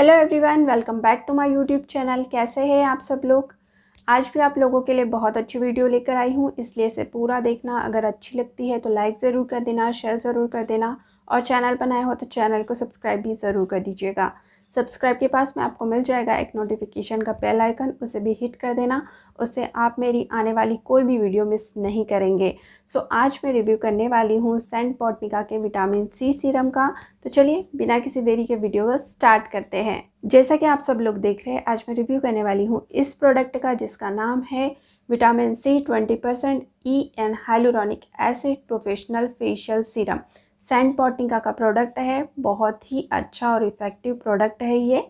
hello everyone welcome back to my YouTube channel कैसे हैं आप सब लोग आज भी आप लोगों के लिए बहुत अच्छी वीडियो लेकर आई हूँ इसलिए इसे पूरा देखना अगर अच्छी लगती है तो लाइक ज़रूर कर देना शेयर ज़रूर कर देना और चैनल बनाए हो तो चैनल को सब्सक्राइब भी ज़रूर कर दीजिएगा सब्सक्राइब के पास में आपको मिल जाएगा एक नोटिफिकेशन का बेल आइकन उसे भी हिट कर देना उससे आप मेरी आने वाली कोई भी वीडियो मिस नहीं करेंगे सो so, आज मैं रिव्यू करने वाली हूँ सेंट पॉटनिका के विटामिन सी सीरम का तो चलिए बिना किसी देरी के वीडियो को स्टार्ट करते हैं जैसा कि आप सब लोग देख रहे हैं आज मैं रिव्यू करने वाली हूँ इस प्रोडक्ट का जिसका नाम है vitamin C twenty percent E and hyaluronic acid professional facial serum सेंट पॉटिंग का प्रोडक्ट है बहुत ही अच्छा और इफ़ेक्टिव प्रोडक्ट है ये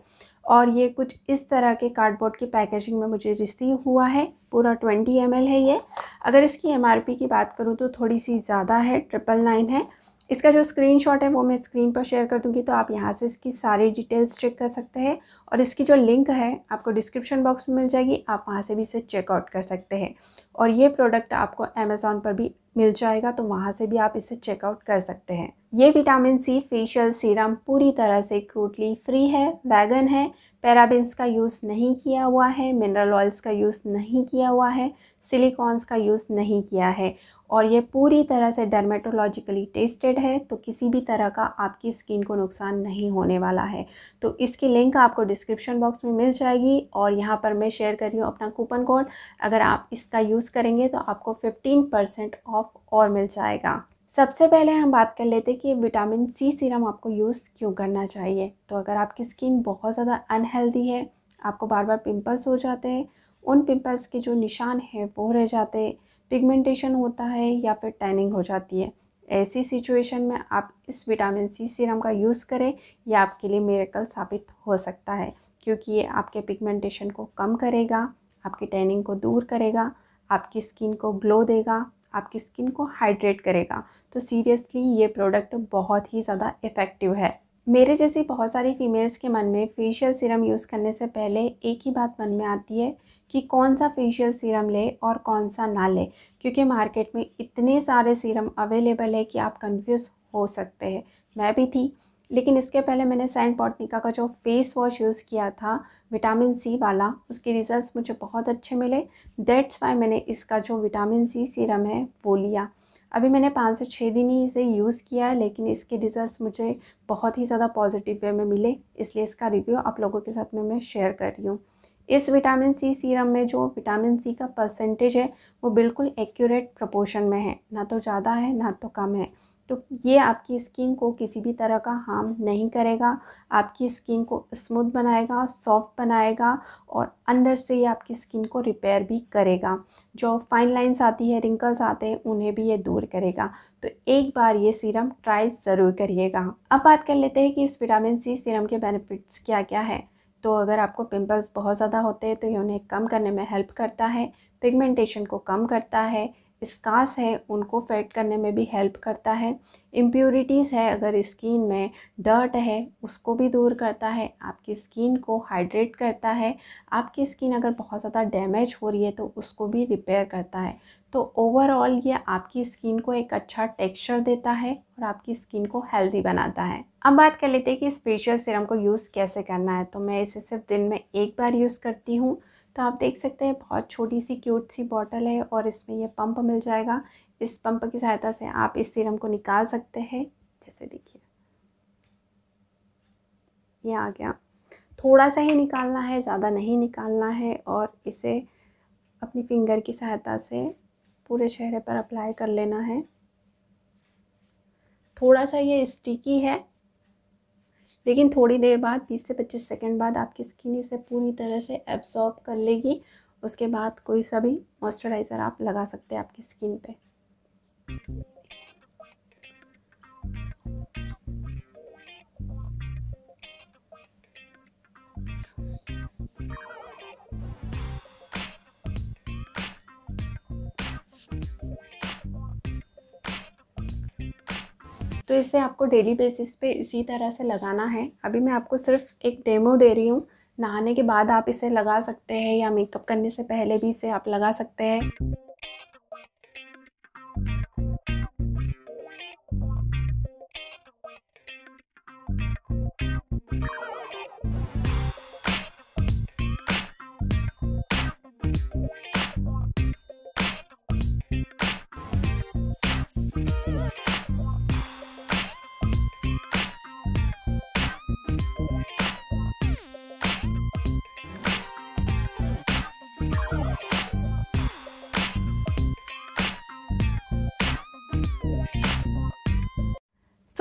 और ये कुछ इस तरह के कार्डबोर्ड की पैकेजिंग में मुझे रिसीव हुआ है पूरा ट्वेंटी एम है ये अगर इसकी एम की बात करूँ तो थोड़ी सी ज़्यादा है ट्रिपल नाइन है इसका जो स्क्रीनशॉट है वो मैं स्क्रीन पर शेयर कर दूंगी तो आप यहाँ से इसकी सारी डिटेल्स चेक कर सकते हैं और इसकी जो लिंक है आपको डिस्क्रिप्शन बॉक्स में मिल जाएगी आप वहाँ से भी इसे चेकआउट कर सकते हैं और ये प्रोडक्ट आपको अमेज़ोन पर भी मिल जाएगा तो वहाँ से भी आप इसे चेकआउट कर सकते हैं ये विटामिन सी फेशियल सीरम पूरी तरह से क्रूटली फ्री है वैगन है पैराबिन्स का यूज़ नहीं किया हुआ है मिनरल ऑयल्स का यूज़ नहीं किया हुआ है सिलिकॉन्स का यूज़ नहीं किया है और ये पूरी तरह से डर्मेटोलॉजिकली टेस्टेड है तो किसी भी तरह का आपकी स्किन को नुकसान नहीं होने वाला है तो इसकी लिंक आपको डिस्क्रिप्शन बॉक्स में मिल जाएगी और यहाँ पर मैं शेयर कर रही हूँ अपना कूपन कोड अगर आप इसका यूज़ करेंगे तो आपको फिफ्टीन परसेंट ऑफ और मिल जाएगा सबसे पहले हम बात कर लेते हैं कि विटामिन सी सीरम आपको यूज़ क्यों करना चाहिए तो अगर आपकी स्किन बहुत ज़्यादा अनहेल्दी है आपको बार बार पिंपल्स हो जाते हैं उन पिंपल्स के जो निशान हैं वो रह जाते हैं पिगमेंटेशन होता है या फिर टैनिंग हो जाती है ऐसी सिचुएशन में आप इस विटामिन सी सीरम का यूज़ करें यह आपके लिए मेरेकल साबित हो सकता है क्योंकि ये आपके पिगमेंटेशन को कम करेगा आपकी टैनिंग को दूर करेगा आपकी स्किन को ग्लो देगा आपकी स्किन को हाइड्रेट करेगा तो सीरियसली ये प्रोडक्ट बहुत ही ज़्यादा इफ़ेक्टिव है मेरे जैसी बहुत सारी फीमेल्स के मन में फेशियल सीरम यूज़ करने से पहले एक ही बात मन में आती है कि कौन सा फेशियल सीरम ले और कौन सा ना ले क्योंकि मार्केट में इतने सारे सीरम अवेलेबल है कि आप कंफ्यूज हो सकते हैं मैं भी थी लेकिन इसके पहले मैंने सैंड पॉटनिका का जो फेस वॉश यूज़ किया था विटामिन सी वाला उसके रिज़ल्ट मुझे बहुत अच्छे मिले दैट्स वाई मैंने इसका जो विटामिन सी सीरम है वो लिया अभी मैंने पाँच से छः दिन ही इसे यूज़ किया है लेकिन इसके रिज़ल्ट मुझे बहुत ही ज़्यादा पॉजिटिव वे में मिले इसलिए इसका रिव्यू आप लोगों के साथ में मैं शेयर कर रही हूँ इस विटामिन सी सीरम में जो विटामिन सी का परसेंटेज है वो बिल्कुल एक्यूरेट प्रपोर्शन में है ना तो ज़्यादा है ना तो कम है तो ये आपकी स्किन को किसी भी तरह का हार्म नहीं करेगा आपकी स्किन को स्मूथ बनाएगा सॉफ्ट बनाएगा और अंदर से ये आपकी स्किन को रिपेयर भी करेगा जो फाइन लाइंस आती है रिंकल्स आते हैं उन्हें भी ये दूर करेगा तो एक बार ये सीरम ट्राई ज़रूर करिएगा अब बात कर लेते हैं कि इस विटामिन सी सीरम के बेनिफिट्स क्या क्या है तो अगर आपको पिंपल्स बहुत ज़्यादा होते हैं तो ये उन्हें कम करने में हेल्प करता है पिगमेंटेशन को कम करता है स्कार्स हैं उनको फेड करने में भी हेल्प करता है इम्प्योरिटीज़ है अगर स्किन में डर्ट है उसको भी दूर करता है आपकी स्किन को हाइड्रेट करता है आपकी स्किन अगर बहुत ज़्यादा डैमेज हो रही है तो उसको भी रिपेयर करता है तो ओवरऑल ये आपकी स्किन को एक अच्छा टेक्सचर देता है और आपकी स्किन को हेल्दी बनाता है अब बात कर लेते हैं कि इस फेशियल सिरम को यूज़ कैसे करना है तो मैं इसे सिर्फ दिन में एक बार यूज़ करती हूँ तो आप देख सकते हैं बहुत छोटी सी क्यूट सी बॉटल है और इसमें ये पंप मिल जाएगा इस पंप की सहायता से आप इस सीरम को निकाल सकते हैं जैसे देखिए ये आ गया थोड़ा सा ही निकालना है ज़्यादा नहीं निकालना है और इसे अपनी फिंगर की सहायता से पूरे चेहरे पर अप्लाई कर लेना है थोड़ा सा ये स्टिकी है लेकिन थोड़ी देर बाद 20 से 25 सेकेंड बाद आपकी स्किन इसे पूरी तरह से एब्जॉर्ब कर लेगी उसके बाद कोई सा भी मॉइस्चराइज़र आप लगा सकते हैं आपकी स्किन पे तो इसे आपको डेली बेसिस पे इसी तरह से लगाना है अभी मैं आपको सिर्फ एक डेमो दे रही हूँ नहाने के बाद आप इसे लगा सकते हैं या मेकअप करने से पहले भी इसे आप लगा सकते हैं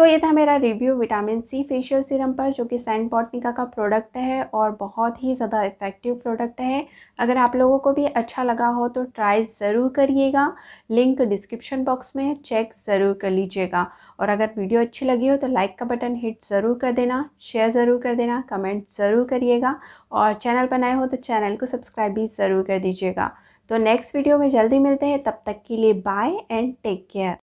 सो तो ये था मेरा review vitamin C facial serum पर जो कि सैन बॉटनिका का प्रोडक्ट है और बहुत ही ज़्यादा इफ़ेक्टिव प्रोडक्ट है अगर आप लोगों को भी अच्छा लगा हो तो ट्राई ज़रूर करिएगा लिंक डिस्क्रिप्शन बॉक्स में चेक ज़रूर कर लीजिएगा और अगर वीडियो अच्छी लगी हो तो लाइक का बटन हिट ज़रूर कर देना शेयर ज़रूर कर देना कमेंट ज़रूर करिएगा और चैनल बनाए हो तो चैनल को सब्सक्राइब भी ज़रूर कर दीजिएगा तो नेक्स्ट वीडियो में जल्दी मिलते हैं तब तक के लिए बाय एंड टेक केयर